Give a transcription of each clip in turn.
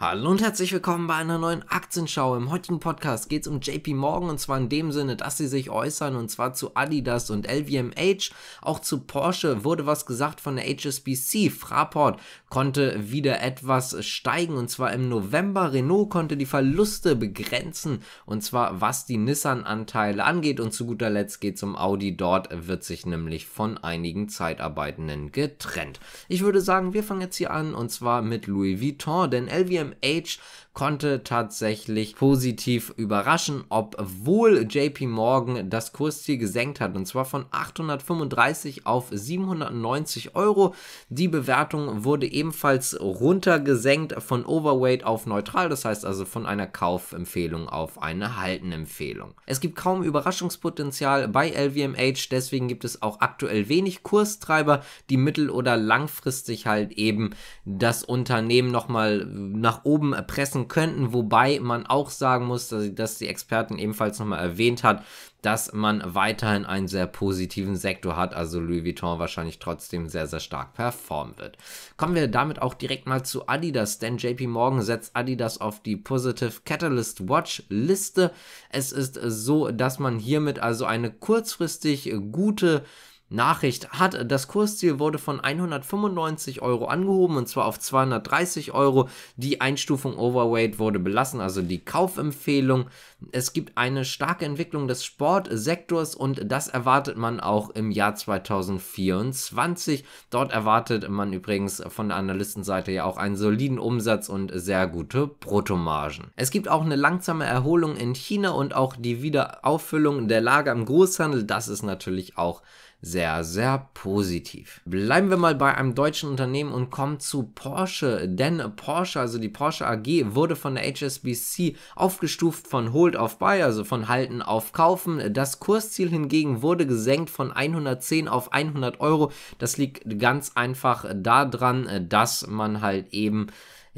Hallo und herzlich willkommen bei einer neuen Aktienschau. Im heutigen Podcast geht es um JP Morgan und zwar in dem Sinne, dass sie sich äußern und zwar zu Adidas und LVMH. Auch zu Porsche wurde was gesagt von der HSBC. Fraport konnte wieder etwas steigen und zwar im November. Renault konnte die Verluste begrenzen und zwar was die Nissan-Anteile angeht. Und zu guter Letzt geht es um Audi. Dort wird sich nämlich von einigen Zeitarbeitenden getrennt. Ich würde sagen, wir fangen jetzt hier an und zwar mit Louis Vuitton, denn LVMH LVMH konnte tatsächlich positiv überraschen, obwohl JP Morgan das Kursziel gesenkt hat und zwar von 835 auf 790 Euro. Die Bewertung wurde ebenfalls runtergesenkt von Overweight auf neutral, das heißt also von einer Kaufempfehlung auf eine Haltenempfehlung. Es gibt kaum Überraschungspotenzial bei LVMH, deswegen gibt es auch aktuell wenig Kurstreiber, die mittel- oder langfristig halt eben das Unternehmen nochmal nach nach oben erpressen könnten, wobei man auch sagen muss, dass, dass die Experten ebenfalls nochmal erwähnt hat, dass man weiterhin einen sehr positiven Sektor hat, also Louis Vuitton wahrscheinlich trotzdem sehr, sehr stark performen wird. Kommen wir damit auch direkt mal zu Adidas, denn JP Morgan setzt Adidas auf die Positive Catalyst Watch Liste. Es ist so, dass man hiermit also eine kurzfristig gute Nachricht hat. Das Kursziel wurde von 195 Euro angehoben und zwar auf 230 Euro. Die Einstufung Overweight wurde belassen, also die Kaufempfehlung. Es gibt eine starke Entwicklung des Sportsektors und das erwartet man auch im Jahr 2024. Dort erwartet man übrigens von der Analystenseite ja auch einen soliden Umsatz und sehr gute Bruttomargen. Es gibt auch eine langsame Erholung in China und auch die Wiederauffüllung der Lager im Großhandel. Das ist natürlich auch sehr, sehr positiv. Bleiben wir mal bei einem deutschen Unternehmen und kommen zu Porsche, denn Porsche, also die Porsche AG, wurde von der HSBC aufgestuft von Hold auf Buy, also von Halten auf Kaufen. Das Kursziel hingegen wurde gesenkt von 110 auf 100 Euro. Das liegt ganz einfach daran, dass man halt eben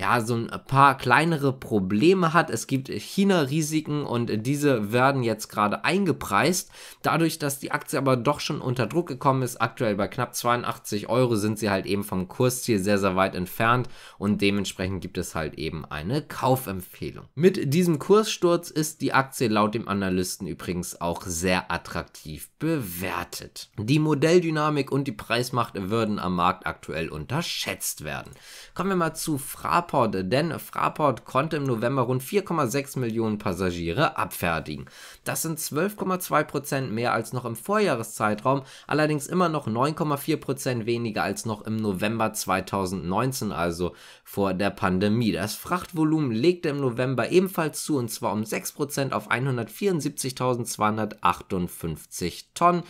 ja, so ein paar kleinere Probleme hat. Es gibt China-Risiken und diese werden jetzt gerade eingepreist. Dadurch, dass die Aktie aber doch schon unter Druck gekommen ist, aktuell bei knapp 82 Euro, sind sie halt eben vom Kursziel sehr, sehr weit entfernt und dementsprechend gibt es halt eben eine Kaufempfehlung. Mit diesem Kurssturz ist die Aktie laut dem Analysten übrigens auch sehr attraktiv bewertet. Die Modelldynamik und die Preismacht würden am Markt aktuell unterschätzt werden. Kommen wir mal zu Fraport. Fraport, denn Fraport konnte im November rund 4,6 Millionen Passagiere abfertigen. Das sind 12,2 Prozent mehr als noch im Vorjahreszeitraum, allerdings immer noch 9,4 Prozent weniger als noch im November 2019, also vor der Pandemie. Das Frachtvolumen legte im November ebenfalls zu und zwar um 6 Prozent auf 174.258 Tonnen.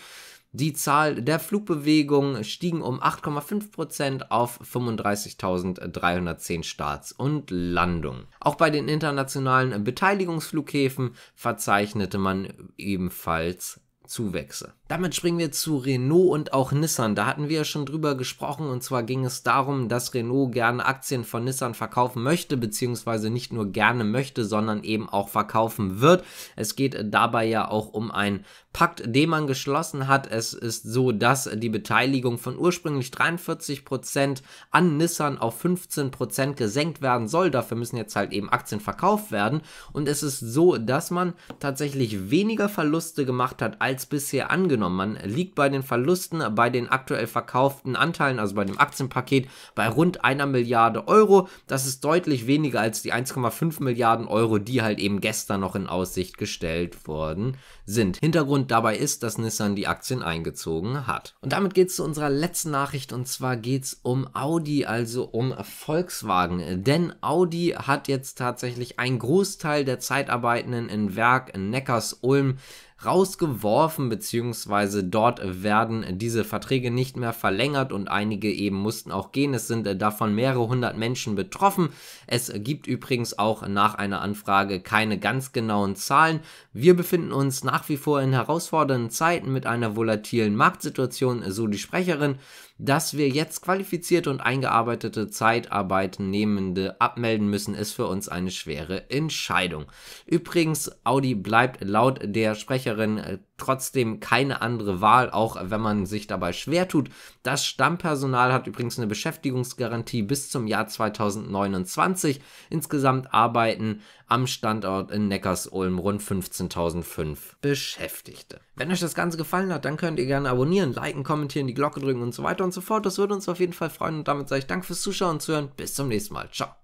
Die Zahl der Flugbewegungen stiegen um 8,5% auf 35.310 Starts und Landungen. Auch bei den internationalen Beteiligungsflughäfen verzeichnete man ebenfalls Zuwächse. Damit springen wir zu Renault und auch Nissan. Da hatten wir ja schon drüber gesprochen und zwar ging es darum, dass Renault gerne Aktien von Nissan verkaufen möchte, beziehungsweise nicht nur gerne möchte, sondern eben auch verkaufen wird. Es geht dabei ja auch um einen Pakt, den man geschlossen hat. Es ist so, dass die Beteiligung von ursprünglich 43% an Nissan auf 15% gesenkt werden soll. Dafür müssen jetzt halt eben Aktien verkauft werden. Und es ist so, dass man tatsächlich weniger Verluste gemacht hat als bisher angenommen genommen. Man liegt bei den Verlusten bei den aktuell verkauften Anteilen, also bei dem Aktienpaket, bei rund einer Milliarde Euro. Das ist deutlich weniger als die 1,5 Milliarden Euro, die halt eben gestern noch in Aussicht gestellt worden sind. Hintergrund dabei ist, dass Nissan die Aktien eingezogen hat. Und damit geht es zu unserer letzten Nachricht und zwar geht es um Audi, also um Volkswagen. Denn Audi hat jetzt tatsächlich einen Großteil der Zeitarbeitenden in Werk Neckars Ulm rausgeworfen, beziehungsweise dort werden diese Verträge nicht mehr verlängert und einige eben mussten auch gehen. Es sind äh, davon mehrere hundert Menschen betroffen. Es gibt übrigens auch nach einer Anfrage keine ganz genauen Zahlen. Wir befinden uns nach wie vor in herausfordernden Zeiten mit einer volatilen Marktsituation, so die Sprecherin dass wir jetzt qualifizierte und eingearbeitete Zeitarbeitnehmende abmelden müssen, ist für uns eine schwere Entscheidung. Übrigens, Audi bleibt laut der Sprecherin äh, trotzdem keine andere Wahl, auch wenn man sich dabei schwer tut. Das Stammpersonal hat übrigens eine Beschäftigungsgarantie bis zum Jahr 2029. Insgesamt arbeiten am Standort in Neckarsulm rund 15.005 Beschäftigte. Wenn euch das Ganze gefallen hat, dann könnt ihr gerne abonnieren, liken, kommentieren, die Glocke drücken und so weiter und so fort. Das würde uns auf jeden Fall freuen und damit sage ich Dank fürs Zuschauen und Zuhören. Bis zum nächsten Mal. Ciao.